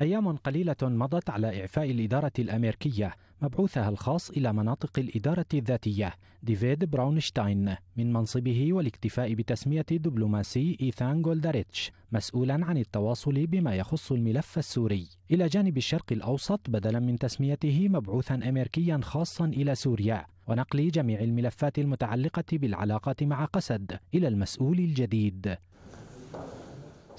أيام قليلة مضت على إعفاء الإدارة الأمريكية مبعوثها الخاص إلى مناطق الإدارة الذاتية ديفيد براونشتاين من منصبه والاكتفاء بتسمية دبلوماسي إيثان جولداريتش مسؤولا عن التواصل بما يخص الملف السوري إلى جانب الشرق الأوسط بدلا من تسميته مبعوثا أمريكيا خاصا إلى سوريا ونقل جميع الملفات المتعلقة بالعلاقات مع قسد إلى المسؤول الجديد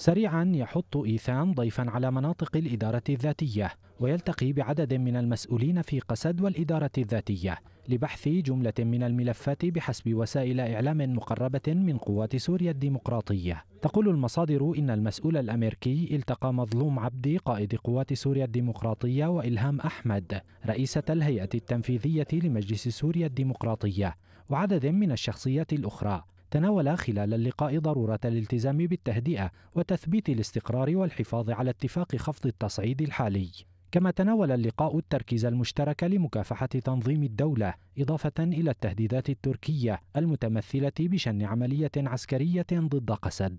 سريعا يحط إيثان ضيفا على مناطق الإدارة الذاتية ويلتقي بعدد من المسؤولين في قسد والإدارة الذاتية لبحث جملة من الملفات بحسب وسائل إعلام مقربة من قوات سوريا الديمقراطية تقول المصادر إن المسؤول الأمريكي التقى مظلوم عبدي قائد قوات سوريا الديمقراطية وإلهام أحمد رئيسة الهيئة التنفيذية لمجلس سوريا الديمقراطية وعدد من الشخصيات الأخرى تناول خلال اللقاء ضرورة الالتزام بالتهدئة وتثبيت الاستقرار والحفاظ على اتفاق خفض التصعيد الحالي كما تناول اللقاء التركيز المشترك لمكافحة تنظيم الدولة إضافة إلى التهديدات التركية المتمثلة بشن عملية عسكرية ضد قسد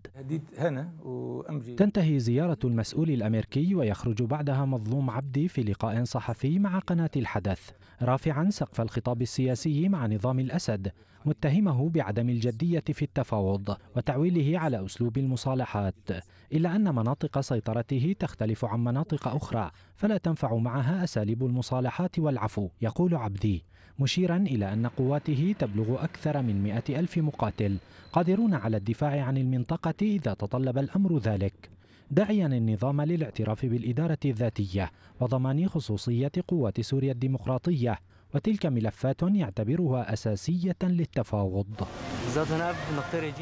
تنتهي زيارة المسؤول الأمريكي ويخرج بعدها مظلوم عبدي في لقاء صحفي مع قناة الحدث رافعا سقف الخطاب السياسي مع نظام الأسد متهمه بعدم الجدية في التفاوض وتعويله على أسلوب المصالحات إلا أن مناطق سيطرته تختلف عن مناطق أخرى فلا تنفع معها أساليب المصالحات والعفو يقول عبدي مشيرا إلى أن قواته تبلغ أكثر من مئة ألف مقاتل قادرون على الدفاع عن المنطقة إذا تطلب الأمر ذلك داعيا النظام للاعتراف بالإدارة الذاتية وضمان خصوصية قوات سوريا الديمقراطية وتلك ملفات يعتبرها أساسية للتفاوض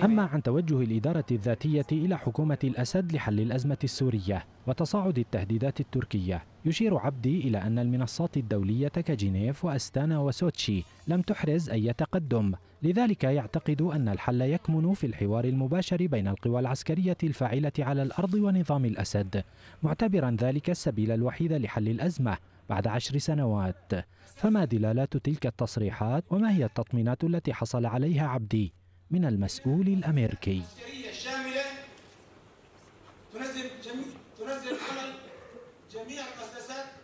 أما عن توجه الإدارة الذاتية إلى حكومة الأسد لحل الأزمة السورية وتصاعد التهديدات التركية يشير عبدي إلى أن المنصات الدولية كجنيف وأستانا وسوتشي لم تحرز أي تقدم لذلك يعتقد أن الحل يكمن في الحوار المباشر بين القوى العسكرية الفاعلة على الأرض ونظام الأسد معتبرا ذلك السبيل الوحيد لحل الأزمة بعد عشر سنوات فما دلالات تلك التصريحات وما هي التطمينات التي حصل عليها عبدي من المسؤول الأمريكي تنزل تنزل جميع المؤسسات